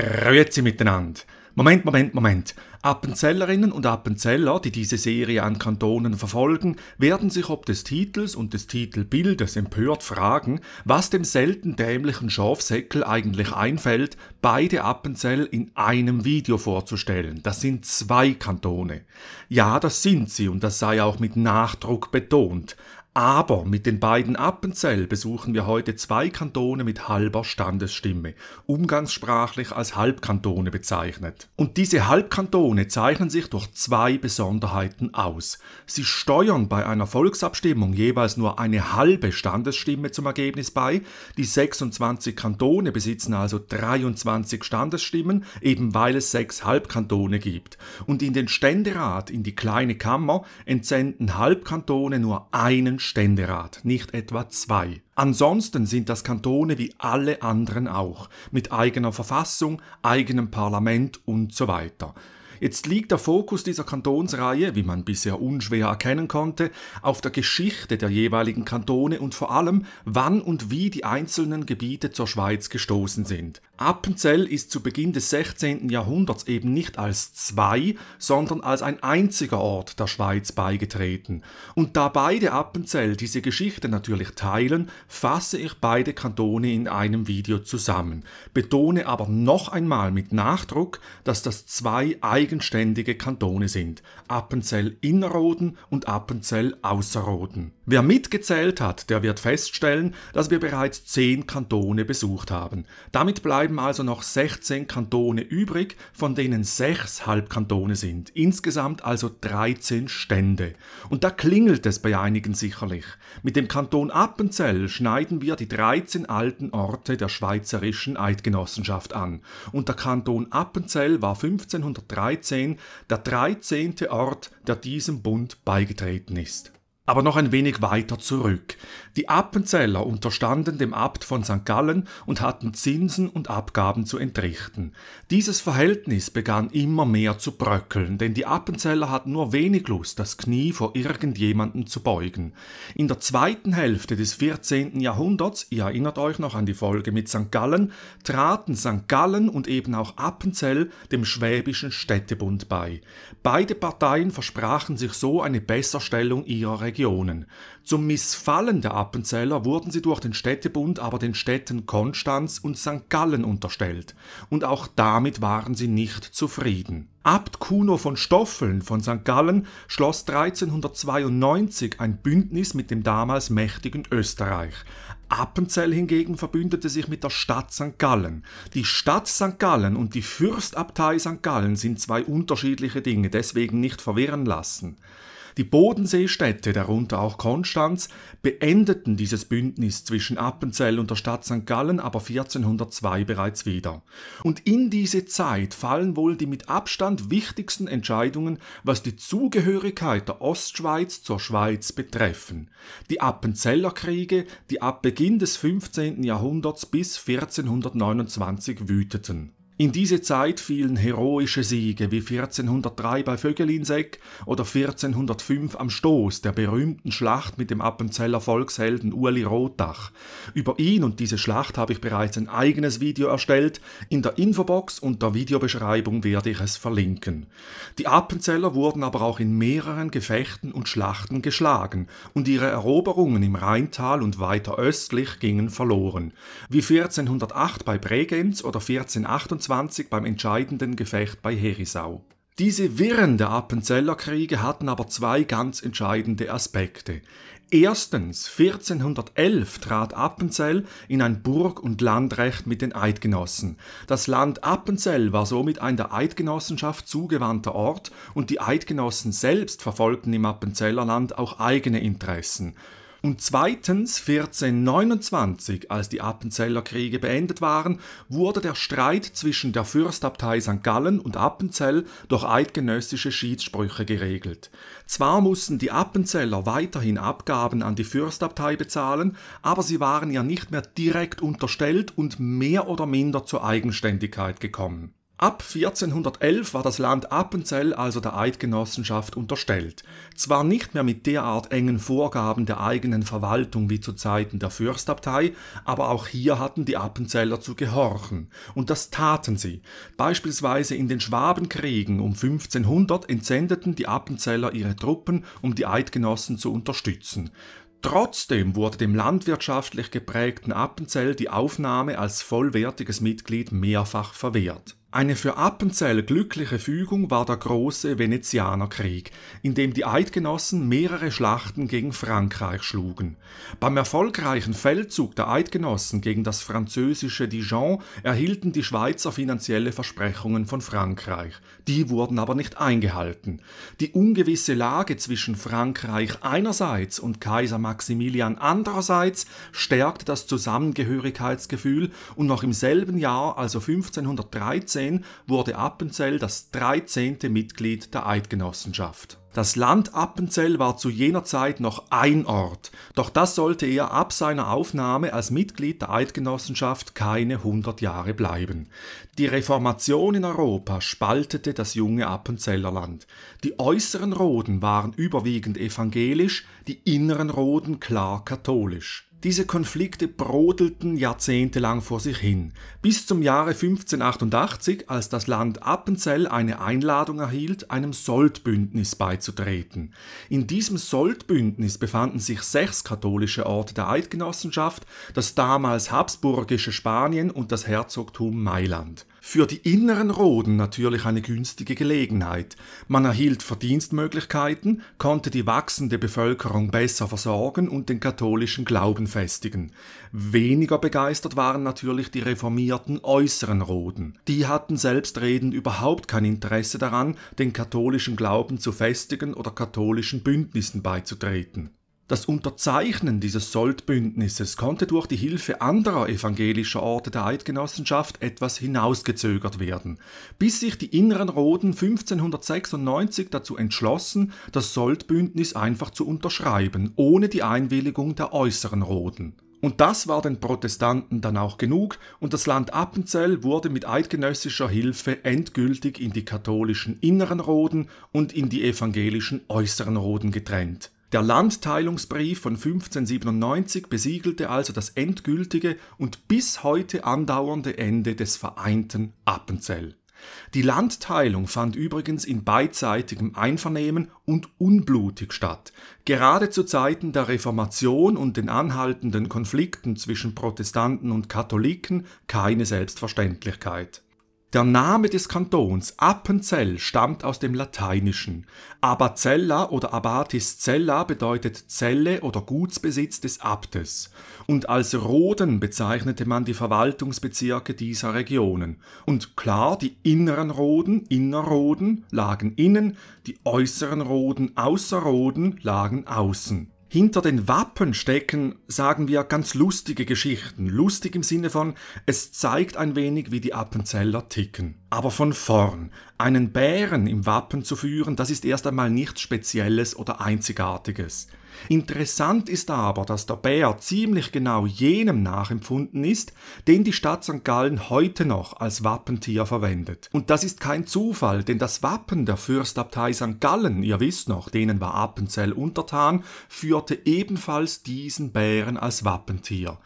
Grüezi miteinander. Moment, Moment, Moment. Appenzellerinnen und Appenzeller, die diese Serie an Kantonen verfolgen, werden sich ob des Titels und des Titelbildes empört fragen, was dem selten dämlichen Schafsäckel eigentlich einfällt, beide Appenzell in einem Video vorzustellen. Das sind zwei Kantone. Ja, das sind sie und das sei auch mit Nachdruck betont. Aber mit den beiden Appenzell besuchen wir heute zwei Kantone mit halber Standesstimme, umgangssprachlich als Halbkantone bezeichnet. Und diese Halbkantone zeichnen sich durch zwei Besonderheiten aus. Sie steuern bei einer Volksabstimmung jeweils nur eine halbe Standesstimme zum Ergebnis bei. Die 26 Kantone besitzen also 23 Standesstimmen, eben weil es sechs Halbkantone gibt. Und in den Ständerat, in die kleine Kammer, entsenden Halbkantone nur einen Ständerat, nicht etwa zwei. Ansonsten sind das Kantone wie alle anderen auch, mit eigener Verfassung, eigenem Parlament und so weiter. Jetzt liegt der Fokus dieser Kantonsreihe, wie man bisher unschwer erkennen konnte, auf der Geschichte der jeweiligen Kantone und vor allem, wann und wie die einzelnen Gebiete zur Schweiz gestoßen sind. Appenzell ist zu Beginn des 16. Jahrhunderts eben nicht als zwei, sondern als ein einziger Ort der Schweiz beigetreten. Und da beide Appenzell diese Geschichte natürlich teilen, fasse ich beide Kantone in einem Video zusammen, betone aber noch einmal mit Nachdruck, dass das zwei eigene eigenständige Kantone sind. Appenzell-Innerrhoden und Appenzell-Außerrhoden. Wer mitgezählt hat, der wird feststellen, dass wir bereits 10 Kantone besucht haben. Damit bleiben also noch 16 Kantone übrig, von denen 6 Halbkantone sind. Insgesamt also 13 Stände. Und da klingelt es bei einigen sicherlich. Mit dem Kanton Appenzell schneiden wir die 13 alten Orte der schweizerischen Eidgenossenschaft an. Und der Kanton Appenzell war 1530 13 der 13. Ort, der diesem Bund beigetreten ist. Aber noch ein wenig weiter zurück. Die Appenzeller unterstanden dem Abt von St. Gallen und hatten Zinsen und Abgaben zu entrichten. Dieses Verhältnis begann immer mehr zu bröckeln, denn die Appenzeller hatten nur wenig Lust, das Knie vor irgendjemandem zu beugen. In der zweiten Hälfte des 14. Jahrhunderts, ihr erinnert euch noch an die Folge mit St. Gallen, traten St. Gallen und eben auch Appenzell dem Schwäbischen Städtebund bei. Beide Parteien versprachen sich so eine Besserstellung ihrer Region. Regionen. Zum Missfallen der Appenzeller wurden sie durch den Städtebund aber den Städten Konstanz und St. Gallen unterstellt, und auch damit waren sie nicht zufrieden. Abt Kuno von Stoffeln von St. Gallen schloss 1392 ein Bündnis mit dem damals mächtigen Österreich. Appenzell hingegen verbündete sich mit der Stadt St. Gallen. Die Stadt St. Gallen und die Fürstabtei St. Gallen sind zwei unterschiedliche Dinge, deswegen nicht verwirren lassen. Die Bodenseestädte, darunter auch Konstanz, beendeten dieses Bündnis zwischen Appenzell und der Stadt St. Gallen aber 1402 bereits wieder. Und in diese Zeit fallen wohl die mit Abstand wichtigsten Entscheidungen, was die Zugehörigkeit der Ostschweiz zur Schweiz betreffen. Die Appenzeller Kriege, die ab Beginn des 15. Jahrhunderts bis 1429 wüteten. In diese Zeit fielen heroische Siege wie 1403 bei Vögelinseck oder 1405 am Stoß der berühmten Schlacht mit dem Appenzeller Volkshelden Ueli Rothach. Über ihn und diese Schlacht habe ich bereits ein eigenes Video erstellt. In der Infobox und der Videobeschreibung werde ich es verlinken. Die Appenzeller wurden aber auch in mehreren Gefechten und Schlachten geschlagen und ihre Eroberungen im Rheintal und weiter östlich gingen verloren, wie 1408 bei Bregenz oder 1428 1727 beim entscheidenden Gefecht bei Herisau. Diese Wirren der Appenzeller Kriege hatten aber zwei ganz entscheidende Aspekte. Erstens, 1411 trat Appenzell in ein Burg- und Landrecht mit den Eidgenossen. Das Land Appenzell war somit ein der Eidgenossenschaft zugewandter Ort und die Eidgenossen selbst verfolgten im Appenzellerland auch eigene Interessen und zweitens 1429, als die Appenzeller Kriege beendet waren, wurde der Streit zwischen der Fürstabtei St. Gallen und Appenzell durch eidgenössische Schiedssprüche geregelt. Zwar mussten die Appenzeller weiterhin Abgaben an die Fürstabtei bezahlen, aber sie waren ja nicht mehr direkt unterstellt und mehr oder minder zur Eigenständigkeit gekommen. Ab 1411 war das Land Appenzell also der Eidgenossenschaft unterstellt, zwar nicht mehr mit derart engen Vorgaben der eigenen Verwaltung wie zu Zeiten der Fürstabtei, aber auch hier hatten die Appenzeller zu gehorchen, und das taten sie. Beispielsweise in den Schwabenkriegen um 1500 entsendeten die Appenzeller ihre Truppen, um die Eidgenossen zu unterstützen. Trotzdem wurde dem landwirtschaftlich geprägten Appenzell die Aufnahme als vollwertiges Mitglied mehrfach verwehrt. Eine für Appenzell glückliche Fügung war der große Venezianerkrieg, in dem die Eidgenossen mehrere Schlachten gegen Frankreich schlugen. Beim erfolgreichen Feldzug der Eidgenossen gegen das französische Dijon erhielten die Schweizer finanzielle Versprechungen von Frankreich. Die wurden aber nicht eingehalten. Die ungewisse Lage zwischen Frankreich einerseits und Kaiser Maximilian andererseits stärkte das Zusammengehörigkeitsgefühl und noch im selben Jahr, also 1513, 18 wurde Appenzell das 13. Mitglied der Eidgenossenschaft. Das Land Appenzell war zu jener Zeit noch ein Ort, doch das sollte er ab seiner Aufnahme als Mitglied der Eidgenossenschaft keine 100 Jahre bleiben. Die Reformation in Europa spaltete das junge Appenzellerland. Die äußeren Roden waren überwiegend evangelisch, die inneren Roden klar katholisch. Diese Konflikte brodelten jahrzehntelang vor sich hin, bis zum Jahre 1588, als das Land Appenzell eine Einladung erhielt, einem Soldbündnis beizutreten. In diesem Soldbündnis befanden sich sechs katholische Orte der Eidgenossenschaft, das damals habsburgische Spanien und das Herzogtum Mailand für die inneren Roden natürlich eine günstige Gelegenheit. Man erhielt Verdienstmöglichkeiten, konnte die wachsende Bevölkerung besser versorgen und den katholischen Glauben festigen. Weniger begeistert waren natürlich die reformierten äußeren Roden. Die hatten selbstredend überhaupt kein Interesse daran, den katholischen Glauben zu festigen oder katholischen Bündnissen beizutreten. Das Unterzeichnen dieses Soldbündnisses konnte durch die Hilfe anderer evangelischer Orte der Eidgenossenschaft etwas hinausgezögert werden, bis sich die inneren Roden 1596 dazu entschlossen, das Soldbündnis einfach zu unterschreiben, ohne die Einwilligung der äußeren Roden. Und das war den Protestanten dann auch genug, und das Land Appenzell wurde mit eidgenössischer Hilfe endgültig in die katholischen inneren Roden und in die evangelischen äußeren Roden getrennt. Der Landteilungsbrief von 1597 besiegelte also das endgültige und bis heute andauernde Ende des vereinten Appenzell. Die Landteilung fand übrigens in beidseitigem Einvernehmen und unblutig statt. Gerade zu Zeiten der Reformation und den anhaltenden Konflikten zwischen Protestanten und Katholiken keine Selbstverständlichkeit. Der Name des Kantons Appenzell stammt aus dem Lateinischen. Abacella oder Abatis cella bedeutet Zelle oder Gutsbesitz des Abtes. Und als Roden bezeichnete man die Verwaltungsbezirke dieser Regionen. Und klar, die inneren Roden, Innerroden, lagen innen, die äußeren Roden, Außerroden, lagen außen. Hinter den Wappen stecken, sagen wir, ganz lustige Geschichten. Lustig im Sinne von, es zeigt ein wenig, wie die Appenzeller ticken. Aber von vorn, einen Bären im Wappen zu führen, das ist erst einmal nichts Spezielles oder Einzigartiges. Interessant ist aber, dass der Bär ziemlich genau jenem nachempfunden ist, den die Stadt St. Gallen heute noch als Wappentier verwendet. Und das ist kein Zufall, denn das Wappen der Fürstabtei St. Gallen, ihr wisst noch, denen war Appenzell untertan, führte ebenfalls diesen Bären als Wappentier.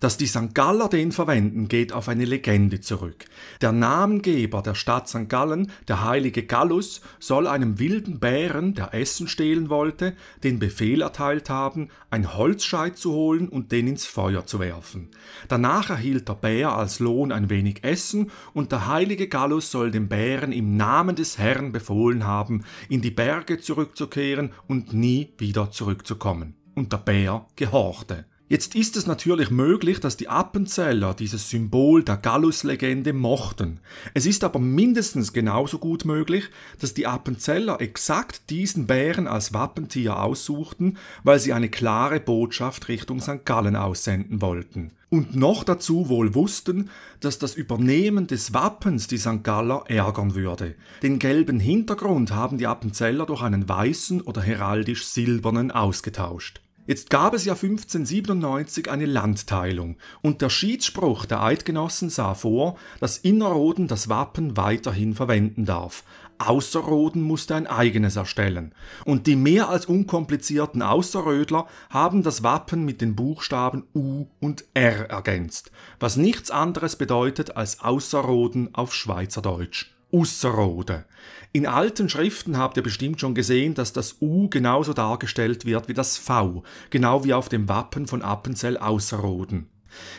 Dass die St. Galler den verwenden, geht auf eine Legende zurück. Der Namengeber der Stadt St. Gallen, der heilige Gallus, soll einem wilden Bären, der Essen stehlen wollte, den Befehl verteilt haben, ein Holzscheit zu holen und den ins Feuer zu werfen. Danach erhielt der Bär als Lohn ein wenig Essen und der heilige Gallus soll dem Bären im Namen des Herrn befohlen haben, in die Berge zurückzukehren und nie wieder zurückzukommen. Und der Bär gehorchte. Jetzt ist es natürlich möglich, dass die Appenzeller dieses Symbol der Gallus-Legende mochten. Es ist aber mindestens genauso gut möglich, dass die Appenzeller exakt diesen Bären als Wappentier aussuchten, weil sie eine klare Botschaft Richtung St. Gallen aussenden wollten. Und noch dazu wohl wussten, dass das Übernehmen des Wappens die St. Galler ärgern würde. Den gelben Hintergrund haben die Appenzeller durch einen weißen oder heraldisch silbernen ausgetauscht. Jetzt gab es ja 1597 eine Landteilung und der Schiedsspruch der Eidgenossen sah vor, dass Innerroden das Wappen weiterhin verwenden darf. Außerroden musste ein eigenes erstellen. Und die mehr als unkomplizierten Außerrödler haben das Wappen mit den Buchstaben U und R ergänzt, was nichts anderes bedeutet als Außerroden auf Schweizerdeutsch. Usserode. In alten Schriften habt ihr bestimmt schon gesehen, dass das U genauso dargestellt wird wie das V, genau wie auf dem Wappen von Appenzell Ausserrhoden.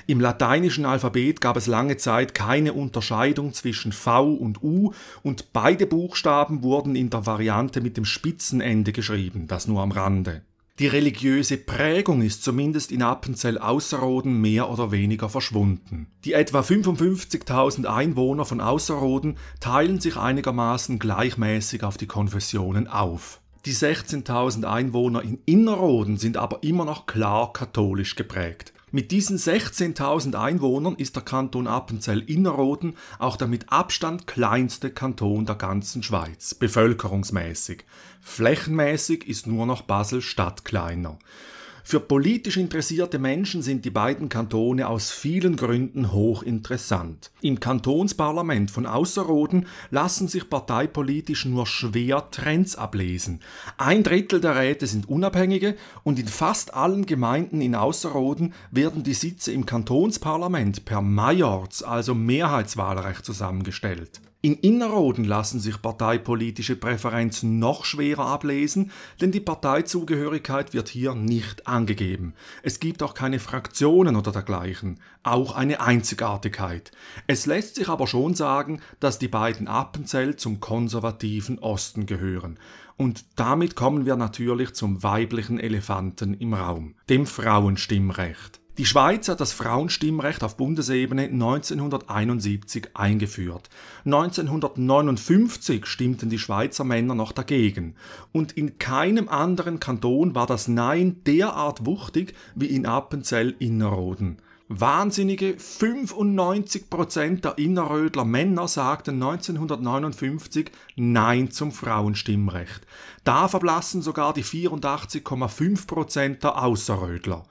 Im lateinischen Alphabet gab es lange Zeit keine Unterscheidung zwischen V und U und beide Buchstaben wurden in der Variante mit dem Spitzenende geschrieben, das nur am Rande. Die religiöse Prägung ist zumindest in Appenzell Außerrhoden mehr oder weniger verschwunden. Die etwa 55.000 Einwohner von Außerrhoden teilen sich einigermaßen gleichmäßig auf die Konfessionen auf. Die 16.000 Einwohner in Innerrhoden sind aber immer noch klar katholisch geprägt. Mit diesen 16.000 Einwohnern ist der Kanton Appenzell-Innerrhoden auch der mit Abstand kleinste Kanton der ganzen Schweiz, bevölkerungsmäßig. Flächenmäßig ist nur noch Basel-Stadt kleiner. Für politisch interessierte Menschen sind die beiden Kantone aus vielen Gründen hochinteressant. Im Kantonsparlament von Außerroden lassen sich parteipolitisch nur schwer Trends ablesen. Ein Drittel der Räte sind Unabhängige und in fast allen Gemeinden in Außerroden werden die Sitze im Kantonsparlament per Majorz, also Mehrheitswahlrecht, zusammengestellt. In Innerrhoden lassen sich parteipolitische Präferenzen noch schwerer ablesen, denn die Parteizugehörigkeit wird hier nicht angegeben. Es gibt auch keine Fraktionen oder dergleichen, auch eine Einzigartigkeit. Es lässt sich aber schon sagen, dass die beiden Appenzell zum konservativen Osten gehören. Und damit kommen wir natürlich zum weiblichen Elefanten im Raum, dem Frauenstimmrecht. Die Schweiz hat das Frauenstimmrecht auf Bundesebene 1971 eingeführt. 1959 stimmten die Schweizer Männer noch dagegen. Und in keinem anderen Kanton war das Nein derart wuchtig wie in Appenzell-Innerrhoden. Wahnsinnige 95% der Innerrödler Männer sagten 1959 Nein zum Frauenstimmrecht. Da verblassen sogar die 84,5% der Außerrödler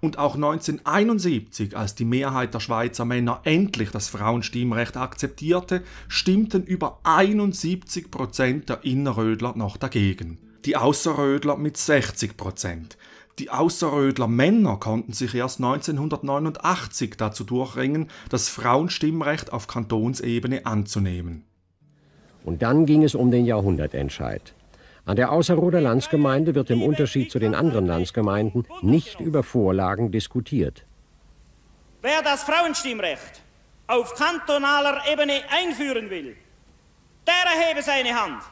und auch 1971, als die Mehrheit der Schweizer Männer endlich das Frauenstimmrecht akzeptierte, stimmten über 71 Prozent der Innerrödler noch dagegen. Die Außerrödler mit 60 Prozent. Die Außerrödler Männer konnten sich erst 1989 dazu durchringen, das Frauenstimmrecht auf Kantonsebene anzunehmen. Und dann ging es um den Jahrhundertentscheid. An der Außerroder Landsgemeinde wird im Unterschied zu den anderen Landsgemeinden nicht über Vorlagen diskutiert. Wer das Frauenstimmrecht auf kantonaler Ebene einführen will, der erhebe seine Hand.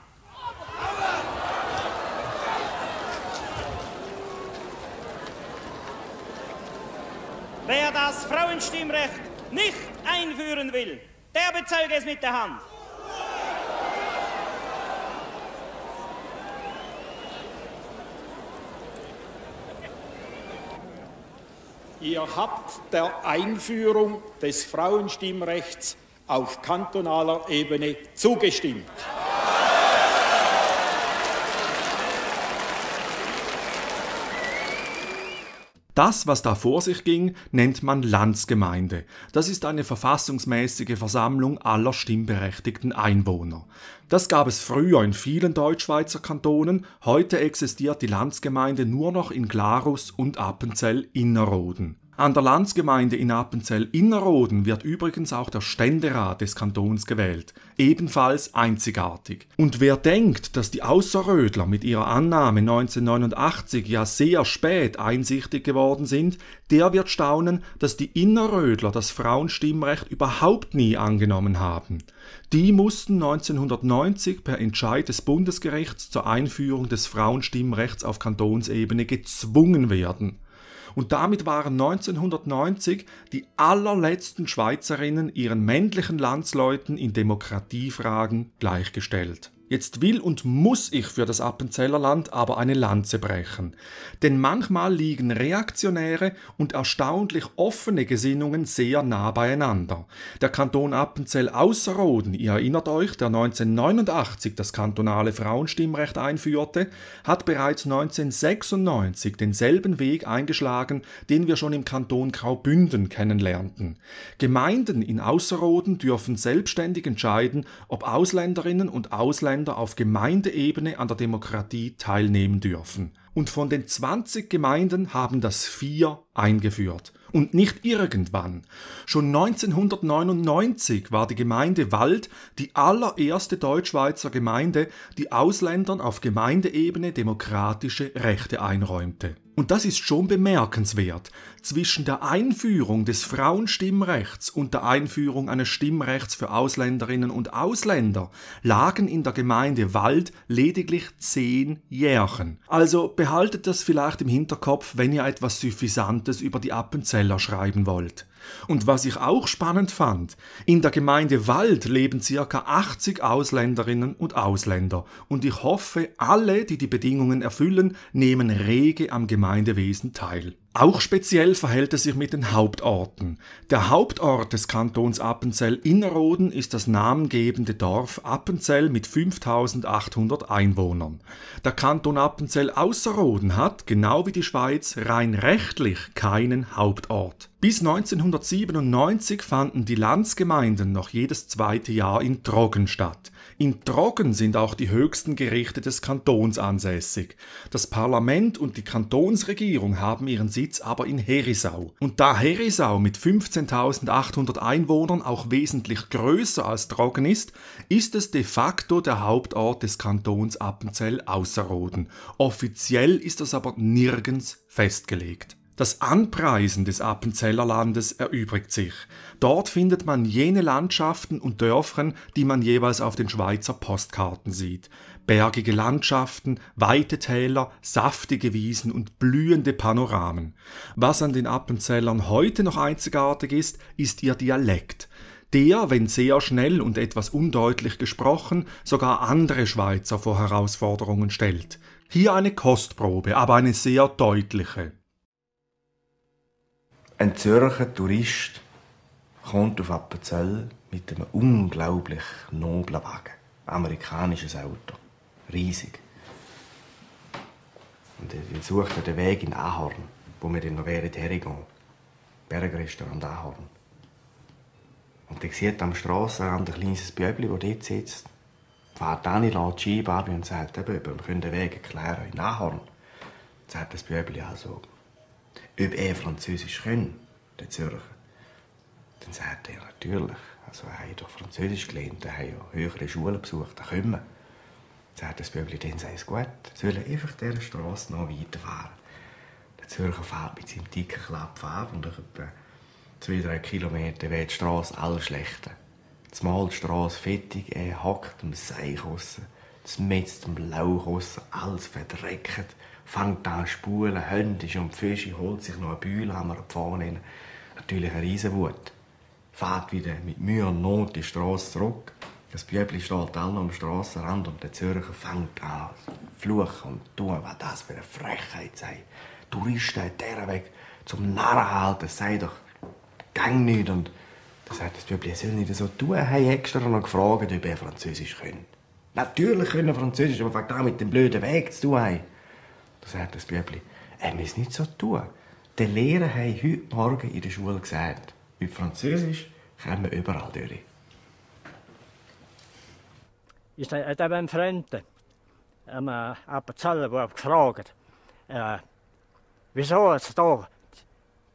Wer das Frauenstimmrecht nicht einführen will, der bezeuge es mit der Hand. ihr habt der Einführung des Frauenstimmrechts auf kantonaler Ebene zugestimmt. Das, was da vor sich ging, nennt man Landsgemeinde. Das ist eine verfassungsmäßige Versammlung aller stimmberechtigten Einwohner. Das gab es früher in vielen Deutschschweizer Kantonen, heute existiert die Landsgemeinde nur noch in Glarus und Appenzell Innerrhoden. An der Landsgemeinde in Appenzell-Innerrhoden wird übrigens auch der Ständerat des Kantons gewählt, ebenfalls einzigartig. Und wer denkt, dass die Außerrödler mit ihrer Annahme 1989 ja sehr spät einsichtig geworden sind, der wird staunen, dass die Innerrödler das Frauenstimmrecht überhaupt nie angenommen haben. Die mussten 1990 per Entscheid des Bundesgerichts zur Einführung des Frauenstimmrechts auf Kantonsebene gezwungen werden und damit waren 1990 die allerletzten Schweizerinnen ihren männlichen Landsleuten in Demokratiefragen gleichgestellt Jetzt will und muss ich für das Appenzeller Land aber eine Lanze brechen. Denn manchmal liegen reaktionäre und erstaunlich offene Gesinnungen sehr nah beieinander. Der Kanton Appenzell Außerrhoden, ihr erinnert euch, der 1989 das kantonale Frauenstimmrecht einführte, hat bereits 1996 denselben Weg eingeschlagen, den wir schon im Kanton Graubünden kennenlernten. Gemeinden in Außerrhoden dürfen selbstständig entscheiden, ob Ausländerinnen und Ausländer Bundesländer auf Gemeindeebene an der Demokratie teilnehmen dürfen und von den 20 Gemeinden haben das vier eingeführt. Und nicht irgendwann. Schon 1999 war die Gemeinde Wald die allererste Deutschschweizer Gemeinde, die Ausländern auf Gemeindeebene demokratische Rechte einräumte. Und das ist schon bemerkenswert. Zwischen der Einführung des Frauenstimmrechts und der Einführung eines Stimmrechts für Ausländerinnen und Ausländer lagen in der Gemeinde Wald lediglich zehn Jährchen. Also Behaltet das vielleicht im Hinterkopf, wenn ihr etwas Suffisantes über die Appenzeller schreiben wollt. Und was ich auch spannend fand, in der Gemeinde Wald leben circa 80 Ausländerinnen und Ausländer. Und ich hoffe, alle, die die Bedingungen erfüllen, nehmen rege am Gemeindewesen teil. Auch speziell verhält es sich mit den Hauptorten. Der Hauptort des Kantons Appenzell Innerrhoden ist das namengebende Dorf Appenzell mit 5800 Einwohnern. Der Kanton Appenzell Außerrhoden hat, genau wie die Schweiz, rein rechtlich keinen Hauptort. Bis 1997 fanden die Landsgemeinden noch jedes zweite Jahr in Trogen statt. In Trogen sind auch die höchsten Gerichte des Kantons ansässig. Das Parlament und die Kantonsregierung haben ihren Sitz aber in Herisau. Und da Herisau mit 15.800 Einwohnern auch wesentlich größer als Trogen ist, ist es de facto der Hauptort des Kantons Appenzell Ausserrhoden. Offiziell ist das aber nirgends festgelegt. Das Anpreisen des Appenzellerlandes erübrigt sich. Dort findet man jene Landschaften und Dörfern, die man jeweils auf den Schweizer Postkarten sieht. Bergige Landschaften, weite Täler, saftige Wiesen und blühende Panoramen. Was an den Appenzellern heute noch einzigartig ist, ist ihr Dialekt der, wenn sehr schnell und etwas undeutlich gesprochen, sogar andere Schweizer vor Herausforderungen stellt. Hier eine Kostprobe, aber eine sehr deutliche. Ein Zürcher Tourist kommt auf Appenzell mit einem unglaublich noblen Wagen. Amerikanisches Auto. Riesig. Und dann sucht er den Weg in Ahorn, wo wir dann noch wären hergegangen. Bergrestaurant Ahorn. Und dann sieht am Strassenrand ein kleines Böbli, das dort sitzt. Fährt dann in die Skibabe und sagt, wir können den Weg erklären in Ahorn. Dann sagt das Böbli also, ob er Französisch können, der Zürcher. Dann sagt er, natürlich. Also er hat doch Französisch gelernt, er hat ja höhere Schulen besucht, er kommen wir. Dann sagt das Böbli, dann sei es gut, sollen einfach dieser Straße noch weiterfahren. Der Zürcher fährt mit seinem dicken Klapp ab und etwa zwei, drei Kilometern wird die Straße all schlechter. Zumal die Straße fettig, er hackt um Seich raus das Metz, den Blauhossen, alles verdreckt. Fängt an zu spulen, Händisch und Fische, holt sich noch eine Bühlhammer, eine Pfanne rein. Natürlich eine Riesenwut. Fährt wieder mit Mühe und Not die Straße zurück. Das Bübli steht alle am Strassenrand und der Zürcher fängt an fluchen und tun, was das für eine Frechheit sei. Touristen hat der weg zum Narren halten, sei doch, gang nicht. Und dann sagt das Bübli, soll nicht so tun. Hey, extra noch gefragt, ob er Französisch könnte. Natürlich können Französisch, aber fängt auch mit dem blöden Weg zu tun haben. Da sagt das Bübli, er muss nicht so tun. Die Lehrer haben heute Morgen in der Schule gesagt, mit Französisch kommen wir überall durch. Ich hatte einen Freund, einen Appenzeller, äh, der gefragt äh, wieso da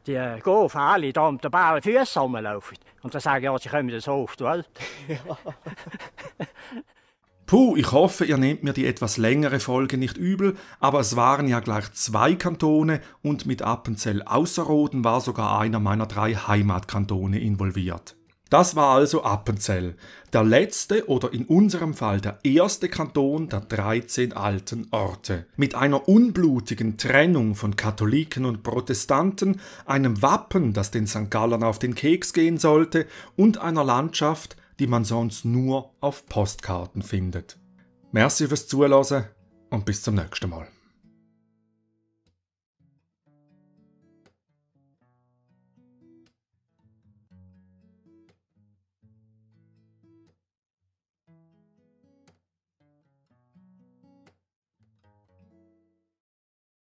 die äh, Golfen alle hier um den Bären Füße rumlaufen. Und dann sagen ja, sie kommen das Hof, du Ja. Puh, ich hoffe, ihr nehmt mir die etwas längere Folge nicht übel, aber es waren ja gleich zwei Kantone und mit Appenzell Außerroden war sogar einer meiner drei Heimatkantone involviert. Das war also Appenzell, der letzte oder in unserem Fall der erste Kanton der 13 alten Orte. Mit einer unblutigen Trennung von Katholiken und Protestanten, einem Wappen, das den St. Gallern auf den Keks gehen sollte, und einer Landschaft, die man sonst nur auf Postkarten findet. Merci fürs Zuhören und bis zum nächsten Mal.